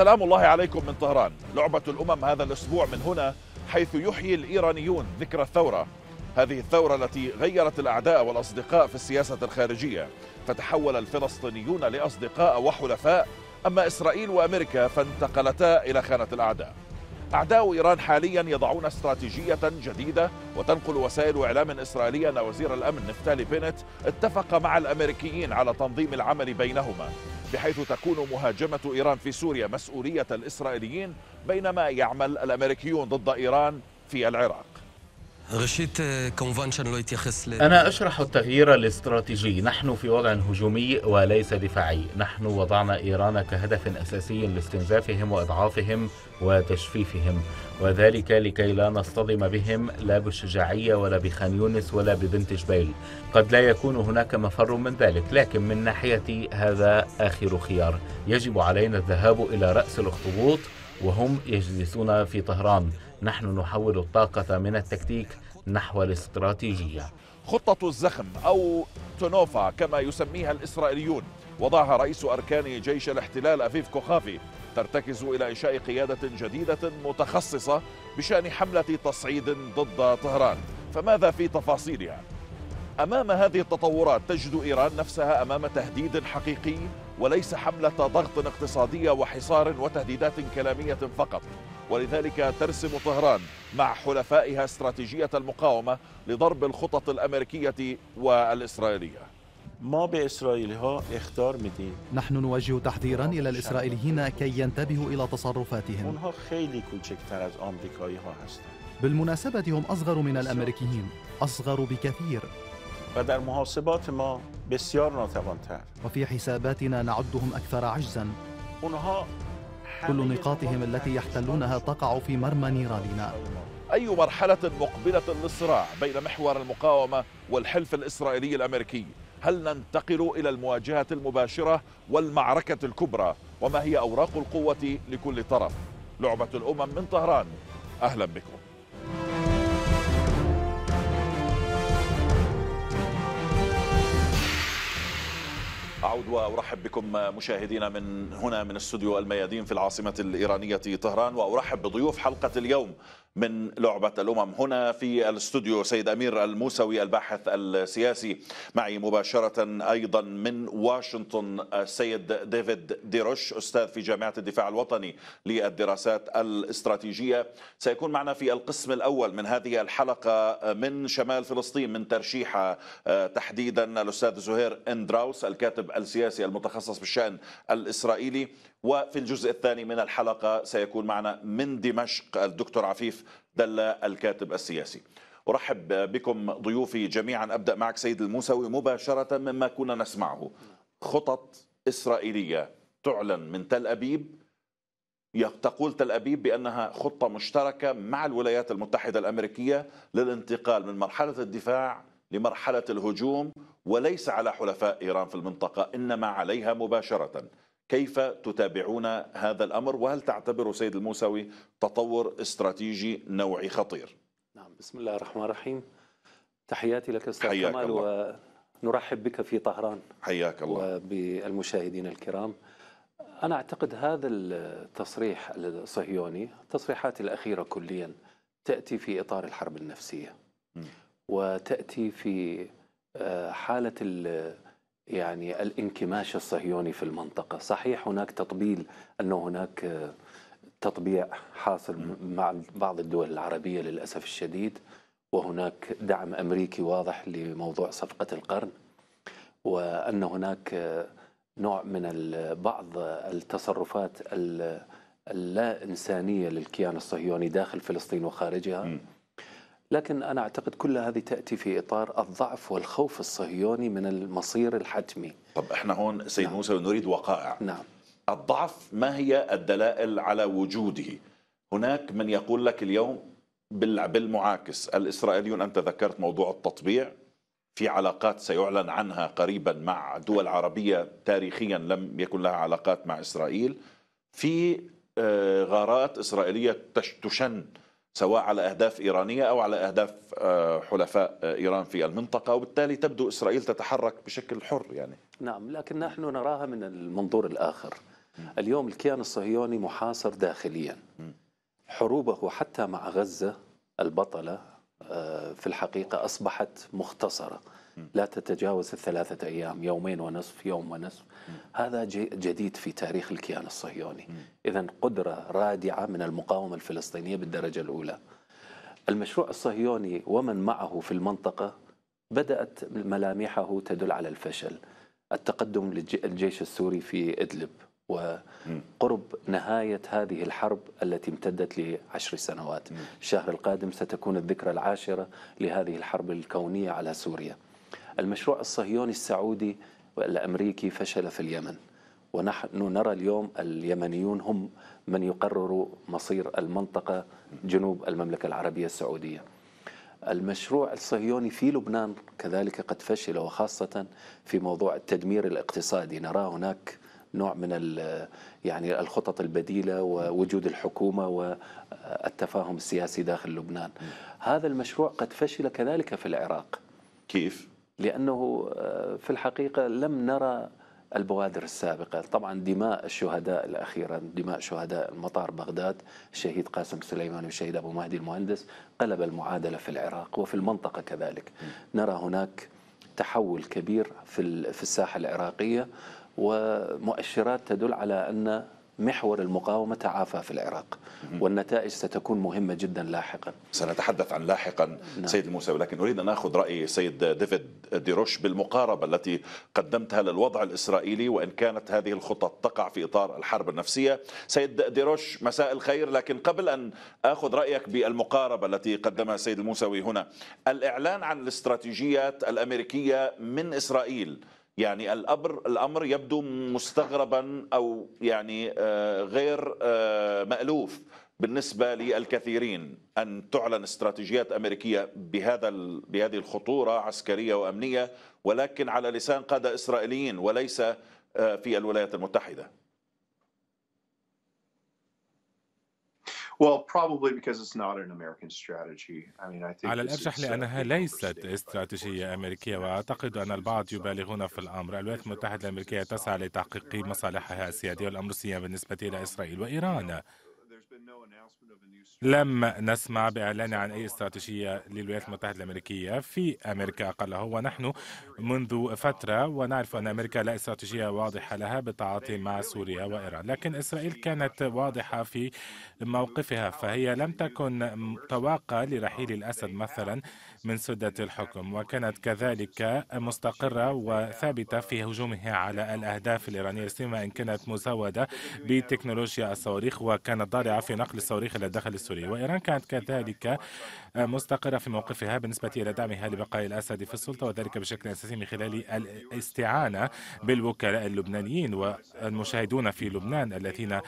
سلام الله عليكم من طهران لعبة الأمم هذا الأسبوع من هنا حيث يحيي الإيرانيون ذكرى الثورة هذه الثورة التي غيرت الأعداء والأصدقاء في السياسة الخارجية فتحول الفلسطينيون لأصدقاء وحلفاء أما إسرائيل وأمريكا فانتقلتا إلى خانة الأعداء أعداء إيران حاليا يضعون استراتيجية جديدة وتنقل وسائل إعلام إسرائيلية أن وزير الأمن نفتالي بنت اتفق مع الأمريكيين على تنظيم العمل بينهما بحيث تكون مهاجمة إيران في سوريا مسؤولية الإسرائيليين بينما يعمل الأمريكيون ضد إيران في العراق آه، لو أنا أشرح التغيير الاستراتيجي نحن في وضع هجومي وليس دفاعي نحن وضعنا إيران كهدف أساسي لاستنزافهم وإضعافهم وتجفيفهم وذلك لكي لا نصطدم بهم لا بالشجاعية ولا بخان يونس ولا ببنت جبيل قد لا يكون هناك مفر من ذلك لكن من ناحيتي هذا آخر خيار يجب علينا الذهاب إلى رأس الأخطبوط وهم يجلسون في طهران نحن نحول الطاقة من التكتيك نحو الاستراتيجية خطة الزخم أو تونوفا كما يسميها الإسرائيليون وضعها رئيس أركان جيش الاحتلال أفيف كوخافي ترتكز إلى إنشاء قيادة جديدة متخصصة بشأن حملة تصعيد ضد طهران فماذا في تفاصيلها؟ أمام هذه التطورات تجد إيران نفسها أمام تهديد حقيقي وليس حملة ضغط اقتصادية وحصار وتهديدات كلامية فقط ولذلك ترسم طهران مع حلفائها استراتيجية المقاومة لضرب الخطط الأمريكية والإسرائيلية ما بإسرائيل اختار مدين نحن نوجه تحذيرا إلى الإسرائيليين كي ينتبهوا إلى تصرفاتهم بالمناسبة هم أصغر من الأمريكيين أصغر بكثير وفي محاسبات ما بسیار ناتوانتر و حساباتنا نعدهم أكثر عجزا اونها كل نقاطهم التي يحتلونها تقع في مرمى نيراننا أي مرحلة مقبلة للصراع بين محور المقاومة والحلف الإسرائيلي الأمريكي هل ننتقل إلى المواجهة المباشرة والمعركة الكبرى وما هي أوراق القوة لكل طرف لعبة الأمم من طهران أهلا بكم أعود وأرحب بكم مشاهدينا من هنا من استوديو الميادين في العاصمة الإيرانية طهران وأرحب بضيوف حلقة اليوم من لعبة الأمم هنا في الاستوديو سيد أمير الموسوي الباحث السياسي معي مباشرة أيضا من واشنطن السيد ديفيد ديروش أستاذ في جامعة الدفاع الوطني للدراسات الاستراتيجية سيكون معنا في القسم الأول من هذه الحلقة من شمال فلسطين من ترشيحة آه، تحديدا الأستاذ زهير إندراوس الكاتب السياسي المتخصص بالشأن الإسرائيلي وفي الجزء الثاني من الحلقة سيكون معنا من دمشق الدكتور عفيف دلا الكاتب السياسي أرحب بكم ضيوفي جميعا أبدأ معك سيد الموسوي مباشرة مما كنا نسمعه خطط إسرائيلية تعلن من تل أبيب تقول تل أبيب بأنها خطة مشتركة مع الولايات المتحدة الأمريكية للانتقال من مرحلة الدفاع لمرحلة الهجوم وليس على حلفاء إيران في المنطقة إنما عليها مباشرة كيف تتابعون هذا الأمر وهل تعتبر سيد الموسوي تطور استراتيجي نوعي خطير نعم بسم الله الرحمن الرحيم تحياتي لك أستاذ كمال ونرحب بك في طهران حياك الله وبالمشاهدين الكرام أنا أعتقد هذا التصريح الصهيوني التصريحات الأخيرة كليا تأتي في إطار الحرب النفسية م. وتأتي في آه، حالة يعني الانكماش الصهيوني في المنطقة صحيح هناك تطبيل أنه هناك آه، تطبيع حاصل مع بعض الدول العربية للأسف الشديد وهناك دعم أمريكي واضح لموضوع صفقة القرن وأن هناك آه، نوع من بعض التصرفات اللا إنسانية للكيان الصهيوني داخل فلسطين وخارجها م. لكن أنا أعتقد كل هذه تأتي في إطار الضعف والخوف الصهيوني من المصير الحتمي طب إحنا هون سيد نعم. موسى نريد وقائع نعم الضعف ما هي الدلائل على وجوده هناك من يقول لك اليوم بالمعاكس الإسرائيليون أنت ذكرت موضوع التطبيع في علاقات سيعلن عنها قريبا مع دول عربية تاريخيا لم يكن لها علاقات مع إسرائيل في آه، غارات إسرائيلية تشن سواء على أهداف إيرانية أو على أهداف آه، حلفاء آه، إيران في المنطقة وبالتالي تبدو إسرائيل تتحرك بشكل حر يعني نعم لكن نحن نراها من المنظور الآخر اليوم الكيان الصهيوني محاصر داخليا حروبه حتى مع غزة البطلة آه، في الحقيقة أصبحت مختصرة لا تتجاوز الثلاثة أيام يومين ونصف يوم ونصف هذا جديد في تاريخ الكيان الصهيوني إذا قدرة رادعة من المقاومة الفلسطينية بالدرجة الأولى المشروع الصهيوني ومن معه في المنطقة بدأت ملامحه تدل على الفشل التقدم للجيش السوري في إدلب وقرب نهاية هذه الحرب التي امتدت لعشر سنوات الشهر القادم ستكون الذكرى العاشرة لهذه الحرب الكونية على سوريا المشروع الصهيوني السعودي الامريكي فشل في اليمن ونحن نرى اليوم اليمنيون هم من يقرروا مصير المنطقه جنوب المملكه العربيه السعوديه. المشروع الصهيوني في لبنان كذلك قد فشل وخاصه في موضوع التدمير الاقتصادي نرى هناك نوع من يعني الخطط البديله ووجود الحكومه والتفاهم السياسي داخل لبنان. هذا المشروع قد فشل كذلك في العراق. كيف؟ لأنه آه، في الحقيقة لم نرى البوادر السابقة طبعا دماء الشهداء الأخيرة دماء شهداء مطار بغداد الشهيد قاسم سليماني والشهيد أبو مهدي المهندس قلب المعادلة في العراق وفي المنطقة كذلك نرى هناك تحول كبير في الساحة العراقية ومؤشرات تدل على أن محور المقاومة تعافى في العراق والنتائج ستكون مهمة جدا لاحقا سنتحدث عن لاحقا نعم. سيد الموسى ولكن أريد أن أخذ رأي سيد ديفيد ديروش بالمقاربة التي قدمتها للوضع الإسرائيلي وإن كانت هذه الخطط تقع في إطار الحرب النفسية سيد ديروش مساء الخير لكن قبل أن أخذ رأيك بالمقاربة التي قدمها السيد الموسوي هنا الإعلان عن الاستراتيجيات الأمريكية من إسرائيل يعني الامر الامر يبدو مستغربا او يعني آه، غير آه، مالوف بالنسبه للكثيرين ان تعلن استراتيجيات امريكيه بهذا بهذه الخطوره عسكريه وامنيه ولكن على لسان قاده اسرائيليين وليس آه، في الولايات المتحده على الأرجح لأنها ليست استراتيجية أمريكية وأعتقد أن البعض يبالغون في الأمر الولايات المتحدة الأمريكية تسعى لتحقيق مصالحها السيادية والأمر السياسي بالنسبة إلى إسرائيل وإيران لم نسمع بإعلان عن أي استراتيجية للولايات المتحدة الأمريكية في أمريكا قال هو نحن منذ فترة ونعرف أن أمريكا لا استراتيجية واضحة لها بالتعاطي مع سوريا وإيران لكن إسرائيل كانت واضحة في موقفها فهي لم تكن تواقى لرحيل الأسد مثلا من سدة الحكم وكانت كذلك مستقرة وثابتة في هجومها على الأهداف الإيرانية سيما إن كانت مزودة بتكنولوجيا الصواريخ وكانت ضارعة في نقل الصواريخ إلى الداخل السوري وإيران كانت كذلك مستقرة في موقفها بالنسبة إلى دعمها لبقاء الأسد في السلطة وذلك بشكل أساسي من خلال الاستعانة بالوكلاء اللبنانيين والمشاهدون في لبنان الذين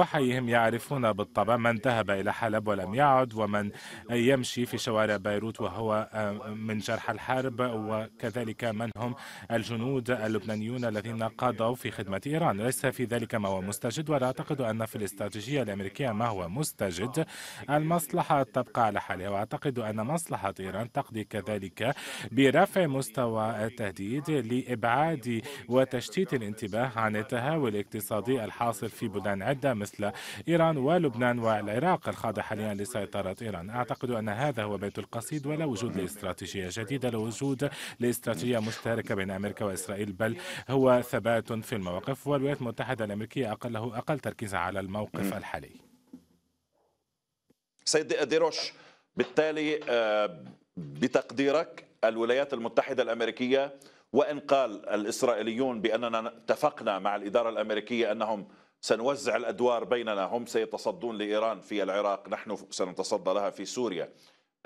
أحييهم يعرفون بالطبع من ذهب إلى حلب ولم يعد ومن يمشي في شوارع بيروت وهو آه، من جرح الحرب وكذلك من هم الجنود اللبنانيون الذين قضوا في خدمة إيران ليس في ذلك ما هو مستجد ولا أعتقد أن في الاستراتيجية الأمريكية ما هو مستجد المصلحة تبقى على حالها وأعتقد أن مصلحة إيران تقضي كذلك برفع مستوى التهديد لإبعاد وتشتيت الانتباه عن التهاوي الاقتصادي الحاصل في بلدان عدة مثل إيران ولبنان والعراق الخاضع حاليا لسيطرة إيران أعتقد أن هذا هو بيت القصيد ولا وجود لاستراتيجية جديدة لا وجود لاستراتيجية مشتركة بين أمريكا وإسرائيل بل هو ثبات في المواقف والولايات المتحدة الأمريكية أقله أقل تركيزا على الموقف الحالي سيد ديروش بالتالي آه، بتقديرك الولايات المتحدة الأمريكية وإن قال الإسرائيليون بأننا اتفقنا مع الإدارة الأمريكية أنهم سنوزع الأدوار بيننا هم سيتصدون لإيران في العراق نحن سنتصدى لها في سوريا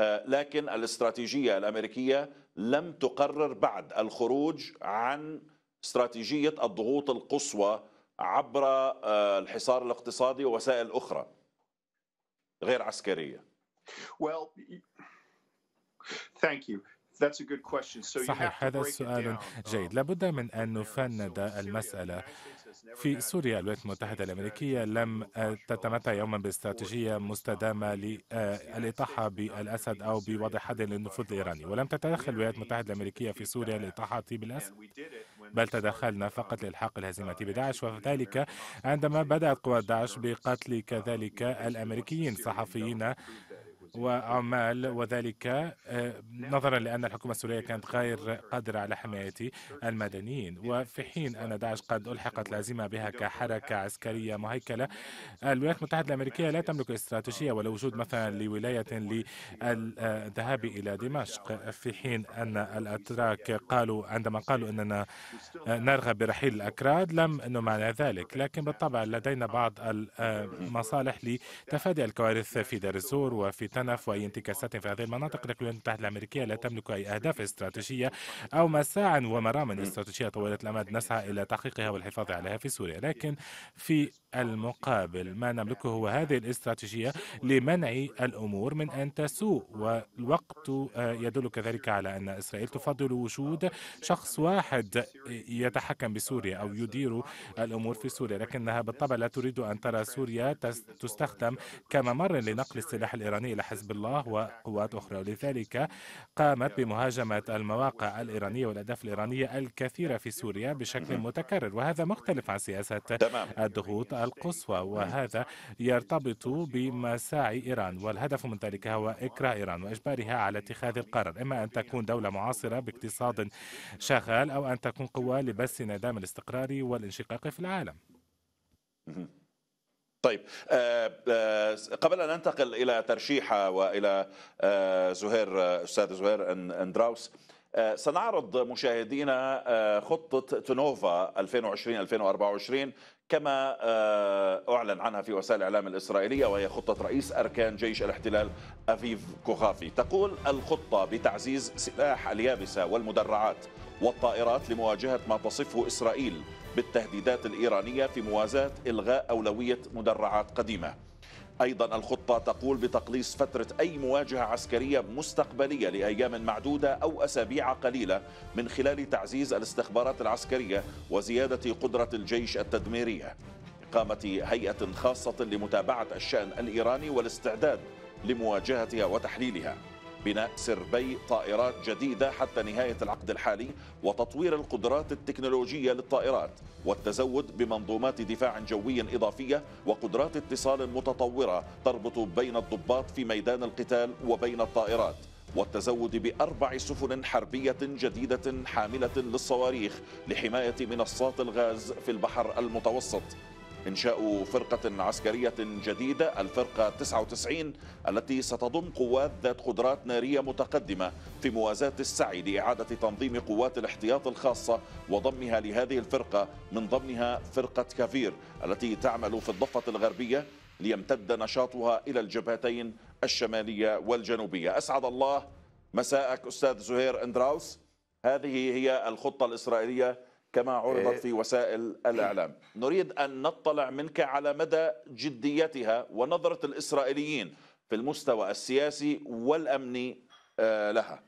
آه، لكن الاستراتيجية الأمريكية لم تقرر بعد الخروج عن استراتيجية الضغوط القصوى عبر آه، الحصار الاقتصادي ووسائل أخرى غير عسكريه Well, thank you. صحيح هذا سؤال جيد لابد من um, أن نفند المسألة في سوريا الولايات المتحدة الأمريكية لم تتمتع يوما باستراتيجية مستدامة للإطاحة بالأسد أو بوضع حد للنفوذ الإيراني ولم تتدخل الولايات المتحدة الأمريكية في سوريا للإطاحة بالأسد بل تدخلنا فقط لإلحاق الهزيمة uh, بداعش وذلك عندما بدأت قوى داعش بقتل كذلك الأمريكيين صحفيين وعمال وذلك آه، نظرا لأن الحكومة السورية كانت غير قادرة على حماية المدنيين وفي حين أن داعش قد ألحقت لازمة بها كحركة عسكرية مهيكلة الولايات المتحدة الأمريكية لا تملك استراتيجية ولا وجود مثلا لولاية للذهاب إلى دمشق في حين أن الأتراك قالوا عندما قالوا أننا نرغب برحيل الأكراد لم نمانع ذلك لكن بالطبع لدينا بعض المصالح لتفادي الكوارث في دار الزور وفي كنف واي انتكاسات في هذه المناطق الولايات المتحده الامريكيه لا تملك اي اهداف استراتيجيه او مساع ومرام استراتيجيه طويله الامد نسعى الى تحقيقها والحفاظ عليها في سوريا لكن في المقابل ما نملكه هو هذه الاستراتيجيه لمنع الامور من ان تسوء والوقت آه، يدل كذلك على ان اسرائيل تفضل وجود شخص واحد يتحكم بسوريا او يدير الامور في سوريا لكنها بالطبع لا تريد ان ترى سوريا تستخدم كممر لنقل السلاح الايراني الى حزب الله وقوات أخرى ولذلك قامت بمهاجمة المواقع الإيرانية والأهداف الإيرانية الكثيرة في سوريا بشكل متكرر وهذا مختلف عن سياسة الضغوط القصوى وهذا يرتبط بمساعي إيران والهدف من ذلك هو إكراه إيران وإجبارها على اتخاذ القرار إما أن تكون دولة معاصرة باقتصاد شغال أو أن تكون قوة لبث ندام الاستقرار والانشقاق في العالم. طيب آه، آه، قبل ان ننتقل الى ترشيحه والى آه، زهير استاذ زهير اندراوس سنعرض مشاهدينا خطة تنوفا 2020-2024 كما أعلن عنها في وسائل الإعلام الإسرائيلية وهي خطة رئيس أركان جيش الاحتلال أفيف كوخافي تقول الخطة بتعزيز سلاح اليابسة والمدرعات والطائرات لمواجهة ما تصفه إسرائيل بالتهديدات الإيرانية في موازاة إلغاء أولوية مدرعات قديمة أيضا الخطة تقول بتقليص فترة أي مواجهة عسكرية مستقبلية لأيام معدودة أو أسابيع قليلة من خلال تعزيز الاستخبارات العسكرية وزيادة قدرة الجيش التدميرية إقامة هيئة خاصة لمتابعة الشأن الإيراني والاستعداد لمواجهتها وتحليلها بناء سربي طائرات جديدة حتى نهاية العقد الحالي وتطوير القدرات التكنولوجية للطائرات والتزود بمنظومات دفاع جوي إضافية وقدرات اتصال متطورة تربط بين الضباط في ميدان القتال وبين الطائرات والتزود بأربع سفن حربية جديدة حاملة للصواريخ لحماية منصات الغاز في البحر المتوسط إنشاء فرقة عسكرية جديدة الفرقة 99 التي ستضم قوات ذات قدرات نارية متقدمة في موازاة السعي لإعادة تنظيم قوات الاحتياط الخاصة وضمها لهذه الفرقة من ضمنها فرقة كافير التي تعمل في الضفة الغربية ليمتد نشاطها إلى الجبهتين الشمالية والجنوبية أسعد الله مساءك أستاذ زهير أندراوس هذه هي الخطة الإسرائيلية كما عرضت إيه. في وسائل الإعلام نريد أن نطلع منك على مدى جديتها ونظرة الإسرائيليين في المستوى السياسي والأمني آه، لها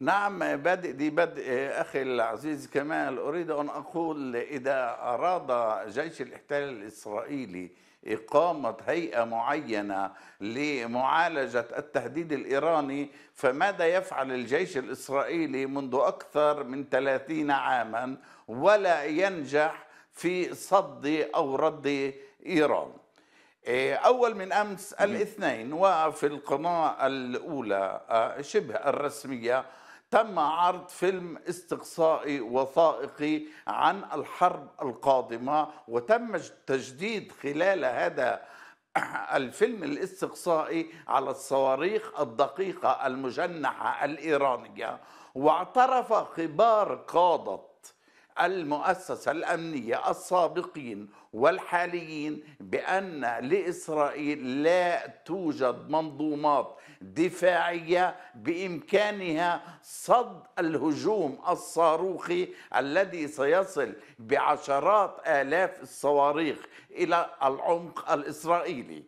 نعم بدء دي بدء أخي العزيز كمال أريد أن أقول إذا أراد جيش الاحتلال الإسرائيلي إقامة هيئة معينة لمعالجة التهديد الإيراني فماذا يفعل الجيش الإسرائيلي منذ أكثر من 30 عاما ولا ينجح في صد أو رد إيران إيه، أول من أمس الاثنين وفي القناة الأولى آه، شبه الرسمية تم عرض فيلم استقصائي وثائقي عن الحرب القادمة وتم تجديد خلال هذا الفيلم الاستقصائي على الصواريخ الدقيقة المجنحة الإيرانية واعترف كبار قادة المؤسسة الأمنية السابقين والحاليين بأن لإسرائيل لا توجد منظومات دفاعية بإمكانها صد الهجوم الصاروخي الذي سيصل بعشرات آلاف الصواريخ إلى العمق الإسرائيلي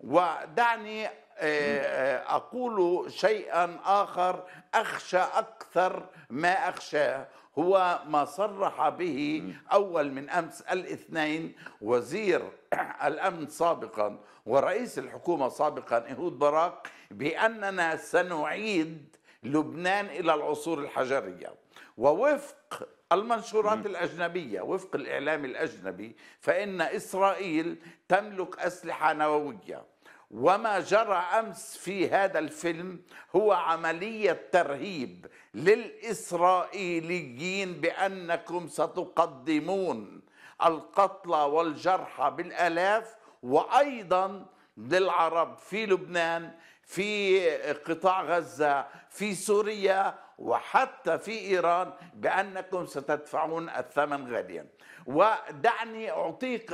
ودعني آه، آه، أقول شيئا آخر أخشى أكثر ما أخشاه هو ما صرح به أول من أمس الاثنين وزير الأمن سابقا ورئيس الحكومة سابقا إيهود باراك بأننا سنعيد لبنان إلى العصور الحجرية ووفق المنشورات الأجنبية وفق الإعلام الأجنبي فإن إسرائيل تملك أسلحة نووية وما جرى امس في هذا الفيلم هو عمليه ترهيب للاسرائيليين بانكم ستقدمون القتلى والجرحى بالالاف وايضا للعرب في لبنان في قطاع غزه في سوريا وحتى في ايران بانكم ستدفعون الثمن غاليا ودعني اعطيك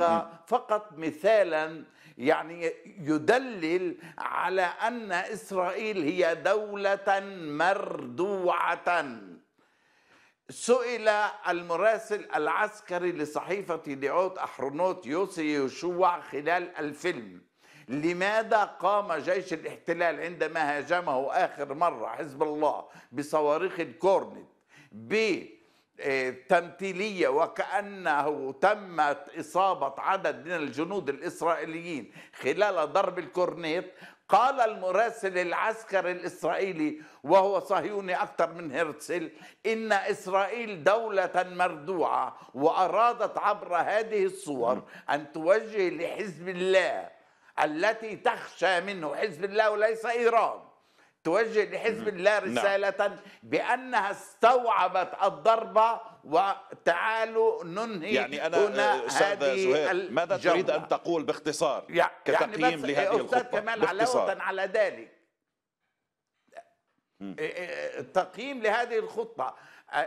فقط مثالا يعني يدلل على أن إسرائيل هي دولة مردوعة سئل المراسل العسكري لصحيفة دعوت أحرنوت يوسي يشوع خلال الفيلم لماذا قام جيش الاحتلال عندما هاجمه آخر مرة حزب الله بصواريخ الكورنت ب آه، تمثيلية وكأنه تمت إصابة عدد من الجنود الإسرائيليين خلال ضرب الكورنيت قال المراسل العسكري الإسرائيلي وهو صهيوني أكثر من هرتسل إن إسرائيل دولة مردوعة وأرادت عبر هذه الصور أن توجه لحزب الله التي تخشى منه حزب الله وليس إيران توجه لحزب الله نعم. رسالة بأنها استوعبت الضربة وتعالوا ننهي يعني أنا هنا آه، هذه زهير. ماذا تريد أن تقول باختصار يعني كتقييم يعني لهذه الخطة أستاذ كمال علاوة على ذلك آه، آه، تقييم لهذه الخطة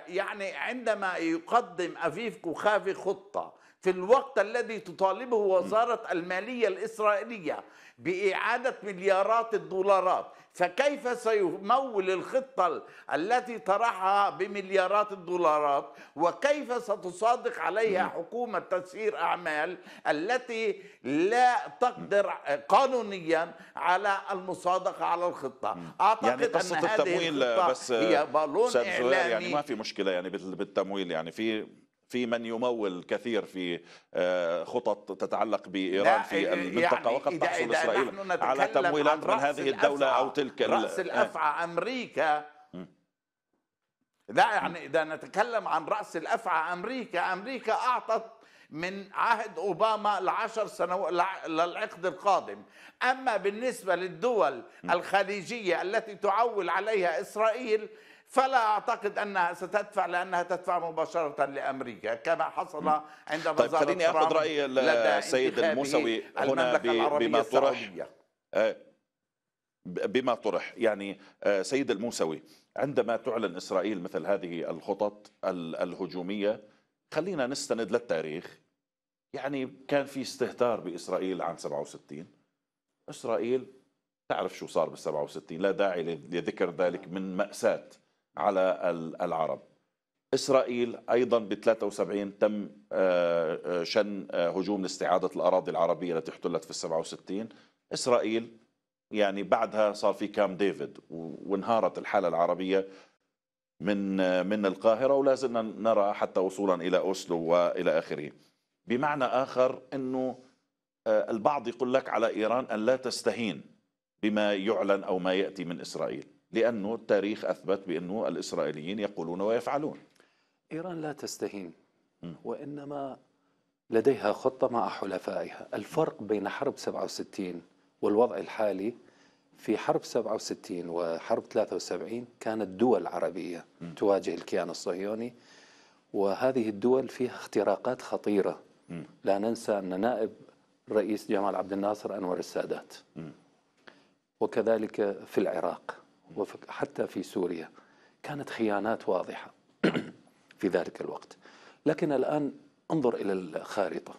يعني عندما يقدم أفيف كوخافي خطة في الوقت الذي تطالبه وزارة المالية الإسرائيلية باعاده مليارات الدولارات فكيف سيمول الخطه التي طرحها بمليارات الدولارات وكيف ستصادق عليها حكومه تسيير اعمال التي لا تقدر قانونيا على المصادقه على الخطه اعتقد يعني قصه أن التمويل بس هي بالون يعني اعلامي يعني ما في مشكله يعني بالتمويل يعني في في من يمول كثير في آه، خطط تتعلق بإيران في المنطقة يعني وقد تحصل إسرائيل على تمويلات من هذه الدولة أو تلك رأس آه. الأفعى أمريكا لا يعني إذا نتكلم عن رأس الأفعى أمريكا أمريكا أعطت من عهد أوباما العشر سنوات للعقد القادم أما بالنسبة للدول الخليجية التي تعول عليها إسرائيل فلا أعتقد أنها ستدفع لأنها تدفع مباشرة لأمريكا كما حصل عندما طيب خليني أخذ رأي السيد الموسوي هنا بما طرح آه، بما طرح يعني آه، سيد الموسوي عندما تعلن إسرائيل مثل هذه الخطط الهجومية خلينا نستند للتاريخ يعني كان في استهتار بإسرائيل عام 67 إسرائيل تعرف شو صار بال 67 لا داعي لذكر ذلك من مأساة على العرب إسرائيل أيضا ب 73 تم آه، آه، شن آه، هجوم لاستعادة الأراضي العربية التي احتلت في 67 إسرائيل يعني بعدها صار في كام ديفيد وانهارت الحالة العربية من من القاهرة ولا زلنا نرى حتى وصولا إلى أوسلو وإلى آخره بمعنى آخر أنه البعض يقول لك على إيران أن لا تستهين بما يعلن أو ما يأتي من إسرائيل لأنه التاريخ أثبت بأنه الإسرائيليين يقولون ويفعلون إيران لا تستهين وإنما لديها خطة مع حلفائها الفرق بين حرب 67 والوضع الحالي في حرب 67 وحرب 73 كانت دول عربية تواجه الكيان الصهيوني وهذه الدول فيها اختراقات خطيرة لا ننسى أن نائب رئيس جمال عبد الناصر أنور السادات وكذلك في العراق وحتى في سوريا كانت خيانات واضحة في ذلك الوقت لكن الآن انظر إلى الخارطة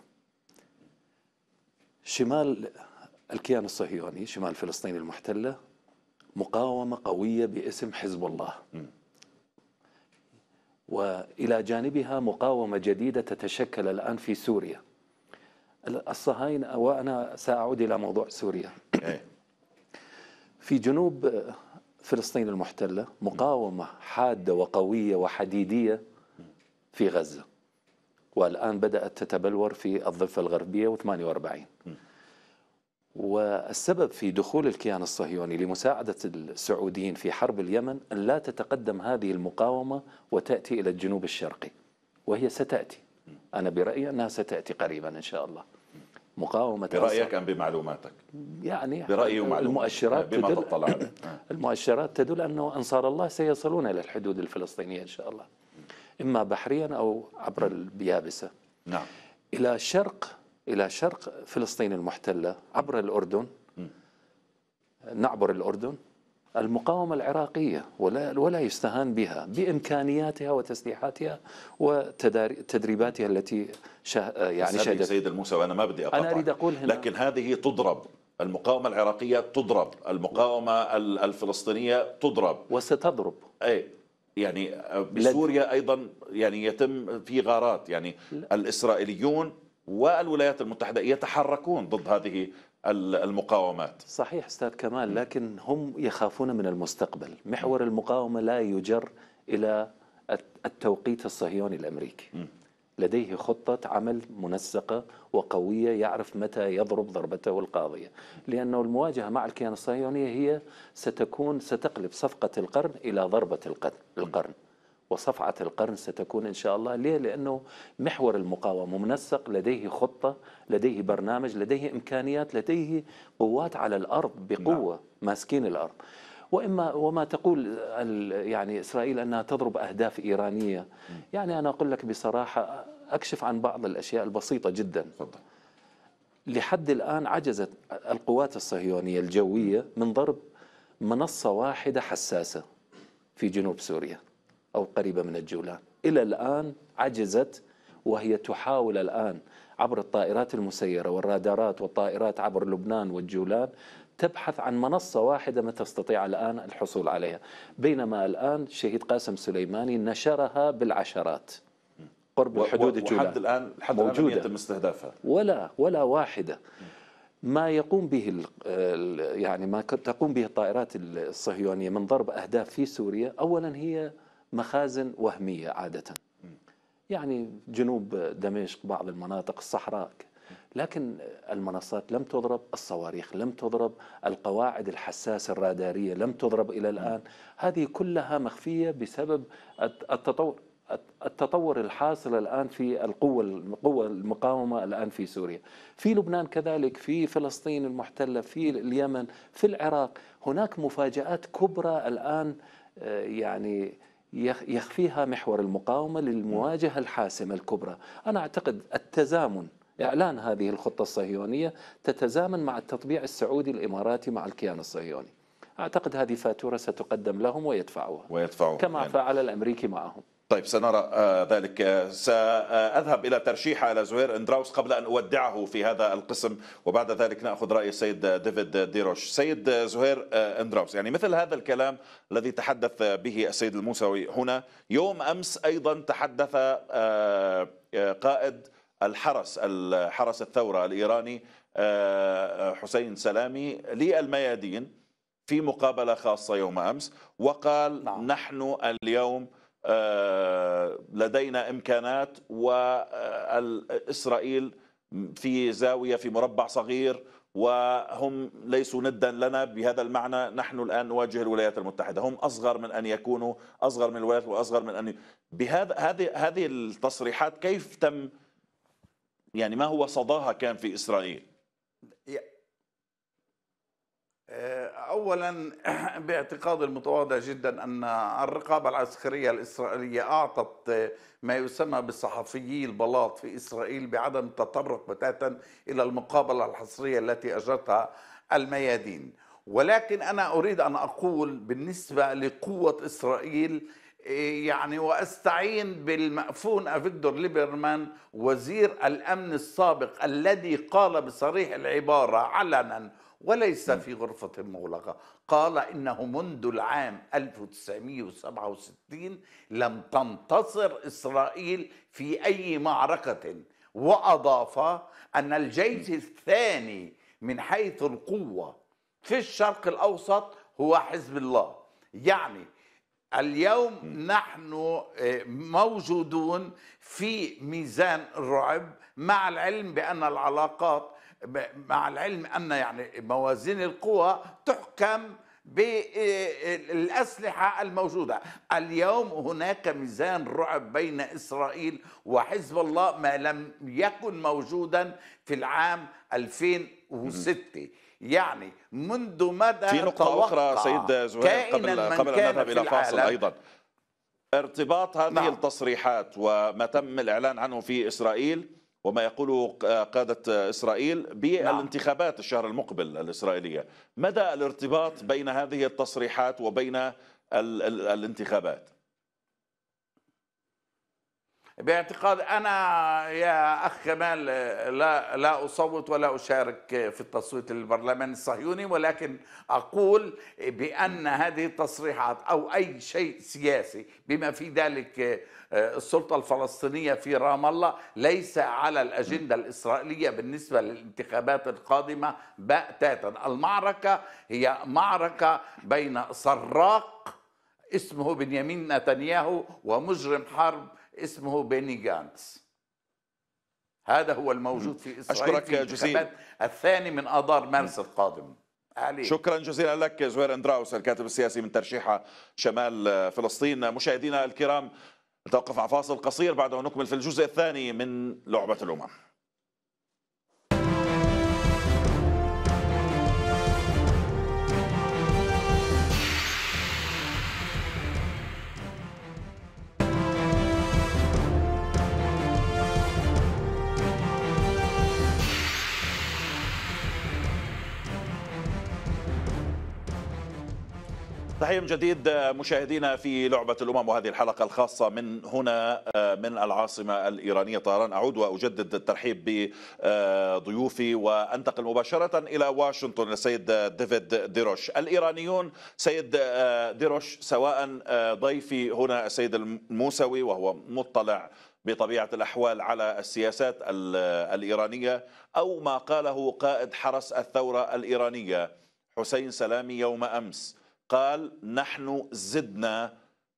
شمال الكيان الصهيوني شمال فلسطين المحتلة مقاومة قوية باسم حزب الله وإلى جانبها مقاومة جديدة تتشكل الآن في سوريا الصهاينة وأنا سأعود إلى موضوع سوريا في جنوب فلسطين المحتلة مقاومة حادة وقوية وحديدية في غزة والآن بدأت تتبلور في الضفة الغربية و48 والسبب في دخول الكيان الصهيوني لمساعدة السعوديين في حرب اليمن أن لا تتقدم هذه المقاومة وتأتي إلى الجنوب الشرقي وهي ستأتي أنا برأيي أنها ستأتي قريبا إن شاء الله مقاومة برأيك أم بمعلوماتك؟ يعني برأيي المؤشرات بما تطلع آه. المؤشرات تدل أنه أنصار الله سيصلون إلى الحدود الفلسطينية إن شاء الله إما بحريا أو عبر اليابسة نعم إلى شرق إلى شرق فلسطين المحتلة عبر الأردن نعبر الأردن المقاومة العراقية ولا, ولا يستهان بها بإمكانياتها وتسليحاتها وتدريباتها التي شه يعني شهدت سيد الموسى وأنا ما بدي أنا أريد أقول هنا لكن هذه تضرب المقاومة العراقية تضرب المقاومة الفلسطينية تضرب وستضرب أي يعني آه، بسوريا أيضا يعني يتم في غارات يعني الإسرائيليون والولايات المتحدة يتحركون ضد هذه المقاومات صحيح استاذ كمال لكن هم يخافون من المستقبل محور المقاومه لا يجر الى التوقيت الصهيوني الامريكي لديه خطه عمل منسقه وقويه يعرف متى يضرب ضربته القاضيه لانه المواجهه مع الكيان الصهيونيه هي ستكون ستقلب صفقه القرن الى ضربه القرن وصفعة القرن ستكون إن شاء الله ليه؟ لأنه محور المقاومة منسق لديه خطة لديه برنامج لديه إمكانيات لديه قوات على الأرض بقوة نعم. ماسكين الأرض واما وما تقول يعني اسرائيل انها تضرب اهداف ايرانيه يعني انا اقول لك بصراحه اكشف عن بعض الاشياء البسيطه جدا فضل. لحد الان عجزت القوات الصهيونيه الجويه من ضرب منصه واحده حساسه في جنوب سوريا أو قريبة من الجولان إلى الآن عجزت وهي تحاول الآن عبر الطائرات المسيرة والرادارات والطائرات عبر لبنان والجولان تبحث عن منصة واحدة ما تستطيع الآن الحصول عليها بينما الآن شهيد قاسم سليماني نشرها بالعشرات قرب حدود الجولان وحد الآن لحد الآن مستهدفة. يتم استهدافها ولا ولا واحدة ما يقوم به يعني ما تقوم به الطائرات الصهيونية من ضرب أهداف في سوريا أولا هي مخازن وهمية عادة يعني جنوب دمشق بعض المناطق الصحراء لكن المنصات لم تضرب الصواريخ لم تضرب القواعد الحساسة الرادارية لم تضرب إلى الآن هذه كلها مخفية بسبب التطور التطور الحاصل الان في القوه القوه المقاومه الان في سوريا، في لبنان كذلك، في فلسطين المحتله، في اليمن، في العراق، هناك مفاجات كبرى الان آه، يعني يخفيها محور المقاومة للمواجهة الحاسمة الكبرى أنا أعتقد التزامن إعلان هذه الخطة الصهيونية تتزامن مع التطبيع السعودي الإماراتي مع الكيان الصهيوني أعتقد هذه فاتورة ستقدم لهم ويدفعوها ويدفعوها كما يعني فعل الأمريكي معهم طيب سنرى آه، ذلك سأذهب إلى ترشيح على زهير إندراوس قبل أن أودعه في هذا القسم وبعد ذلك نأخذ رأي السيد ديفيد ديروش سيد زهير آه، إندراوس يعني مثل هذا الكلام الذي تحدث به السيد الموسوي هنا يوم أمس أيضا تحدث آه، قائد الحرس الحرس الثورة الإيراني حسين سلامي للميادين في مقابلة خاصة يوم أمس وقال نعم. نحن اليوم آه، لدينا إمكانات وإسرائيل في زاوية في مربع صغير وهم ليسوا ندا لنا بهذا المعنى نحن الآن نواجه الولايات المتحدة هم أصغر من أن يكونوا أصغر من الولايات وأصغر من أن بهذا هذه هذه التصريحات كيف تم يعني ما هو صداها كان في إسرائيل آه، اولا باعتقادي المتواضع جدا ان الرقابه العسكريه الاسرائيليه اعطت آه، ما يسمى بالصحفيي البلاط في اسرائيل بعدم التطرق بتاتا الى المقابله الحصريه التي اجرتها الميادين ولكن انا اريد ان اقول بالنسبه لقوه اسرائيل آه، يعني واستعين بالمأفون افيكتور ليبرمان وزير الامن السابق الذي قال بصريح العباره علنا وليس في غرفة مغلقة قال إنه منذ العام 1967 لم تنتصر إسرائيل في أي معركة وأضاف أن الجيش الثاني من حيث القوة في الشرق الأوسط هو حزب الله يعني اليوم نحن آه، موجودون في ميزان الرعب مع العلم بأن العلاقات مع العلم أن يعني موازين القوى تحكم بالأسلحة الموجودة اليوم هناك ميزان رعب بين إسرائيل وحزب الله ما لم يكن موجودا في العام 2006 يعني منذ مدى في نقطة أخرى سيد زهير قبل, قبل أن نذهب إلى فاصل أيضا ارتباط هذه نعم. التصريحات وما تم الإعلان عنه في إسرائيل وما يقوله قادة إسرائيل بالانتخابات نعم. الشهر المقبل الإسرائيلية مدى الارتباط بين هذه التصريحات وبين الانتخابات باعتقاد انا يا اخ كمال لا لا اصوت ولا اشارك في التصويت للبرلمان الصهيوني ولكن اقول بان هذه التصريحات او اي شيء سياسي بما في ذلك آه، السلطه الفلسطينيه في رام الله ليس على الاجنده الاسرائيليه بالنسبه للانتخابات القادمه بتاتا المعركه هي معركه بين سراق اسمه بنيامين نتنياهو ومجرم حرب اسمه بيني جانتس هذا هو الموجود في اسرائيل اشكرك في جزيل. الثاني من اذار مارس القادم عليك. شكرا جزيلا لك زهير اندراوس الكاتب السياسي من ترشيحة شمال فلسطين مشاهدينا الكرام نتوقف على فاصل قصير بعده نكمل في الجزء الثاني من لعبة الأمم تحية من جديد آه، مشاهدينا في لعبة الأمم وهذه الحلقة الخاصة من هنا آه، من العاصمة الإيرانية طهران أعود وأجدد الترحيب بضيوفي وأنتقل مباشرة إلى واشنطن السيد ديفيد ديروش الإيرانيون سيد آه، ديروش سواء ضيفي هنا السيد الموسوي وهو مطلع بطبيعة الأحوال على السياسات الإيرانية أو ما قاله قائد حرس الثورة الإيرانية حسين سلامي يوم أمس قال نحن زدنا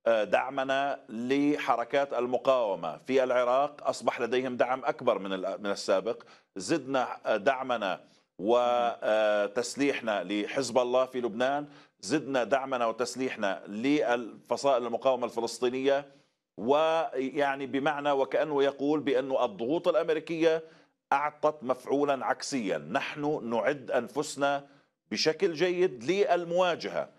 آه، دعمنا لحركات المقاومه في العراق اصبح لديهم دعم اكبر من من السابق زدنا آه، دعمنا وتسليحنا آه، لحزب الله في لبنان زدنا دعمنا وتسليحنا للفصائل المقاومه الفلسطينيه ويعني بمعنى وكانه يقول بانه الضغوط الامريكيه اعطت مفعولا عكسيا نحن نعد انفسنا بشكل جيد للمواجهه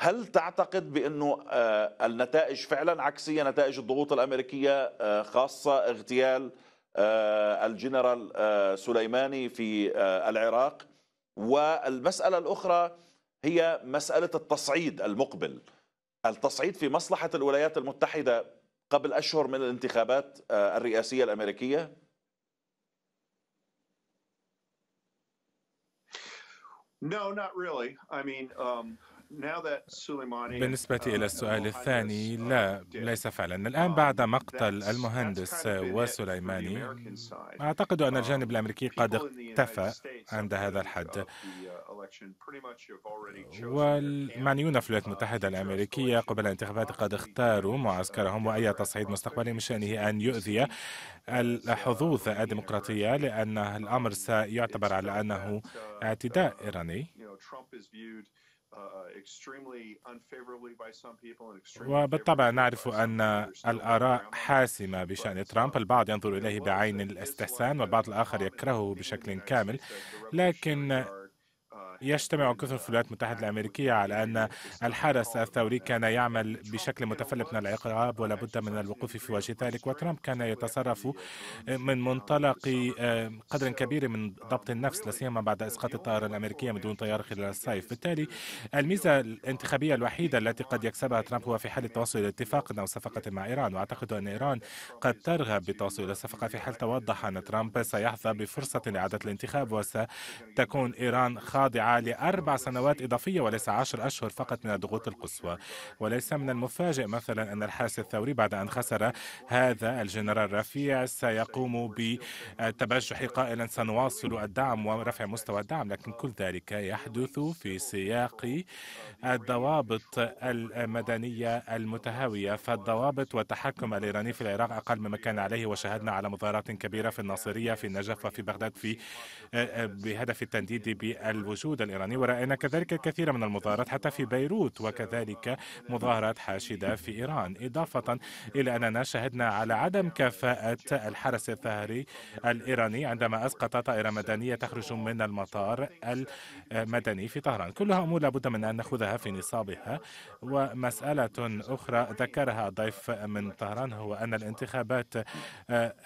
هل تعتقد بانه آه، النتائج فعلا عكسيه نتائج الضغوط الامريكيه آه، خاصه اغتيال آه، الجنرال سليماني في العراق والمساله الاخرى هي مساله التصعيد المقبل التصعيد في مصلحه الولايات المتحده قبل اشهر من الانتخابات الرئاسيه الامريكيه No, not really. I mean, um... بالنسبة إلى uh, السؤال الثاني uh, لا ليس فعلا الآن بعد مقتل المهندس وسليماني أعتقد أن uh, الجانب الأمريكي قد اختفى عند هذا الحد والمعنيون في الولايات المتحدة الأمريكية قبل الانتخابات قد اختاروا معسكرهم وأي تصعيد مستقبلي من شأنه أن يؤذي الحظوظ الديمقراطية لأن الأمر سيعتبر على أنه اعتداء إيراني Uh, وبالطبع نعرف أن الآراء حاسمة بشأن ترامب uh, البعض ينظر إليه بعين الاستحسان والبعض الآخر يكرهه بشكل كامل لكن يجتمع كثر في الولايات المتحدة الأمريكية على أن الحرس الثوري كان يعمل بشكل متفلت من العقاب ولا بد من الوقوف في وجه ذلك وترامب كان يتصرف من منطلق آه، قدر كبير من ضبط النفس لا سيما بعد إسقاط الطائرة الأمريكية من دون طيار خلال الصيف بالتالي الميزة الانتخابية الوحيدة التي قد يكسبها ترامب هو في حال التوصل إلى اتفاق أو صفقة مع إيران وأعتقد أن إيران قد ترغب بالتوصل إلى صفقة في حال توضح أن ترامب سيحظى بفرصة لإعادة الانتخاب وستكون إيران خاضعة لأربع سنوات إضافية وليس عشر أشهر فقط من الضغوط القصوى وليس من المفاجئ مثلا أن الحارس الثوري بعد أن خسر هذا الجنرال رفيع سيقوم بتبجح قائلا سنواصل الدعم ورفع مستوى الدعم لكن كل ذلك يحدث في سياق الضوابط المدنية المتهاوية فالضوابط والتحكم الإيراني في العراق أقل مما كان عليه وشاهدنا على مظاهرات كبيرة في الناصرية في النجف وفي بغداد في آه، آه، بهدف التنديد بالوجود الوجود الإيراني ورأينا كذلك الكثير من المظاهرات حتى في بيروت وكذلك مظاهرات حاشدة في إيران إضافة إلى أننا شهدنا على عدم كفاءة الحرس الثهري الإيراني عندما أسقط طائرة مدنية تخرج من المطار المدني في طهران كلها أمور لابد من أن نأخذها في نصابها ومسألة أخرى ذكرها ضيف من طهران هو أن الانتخابات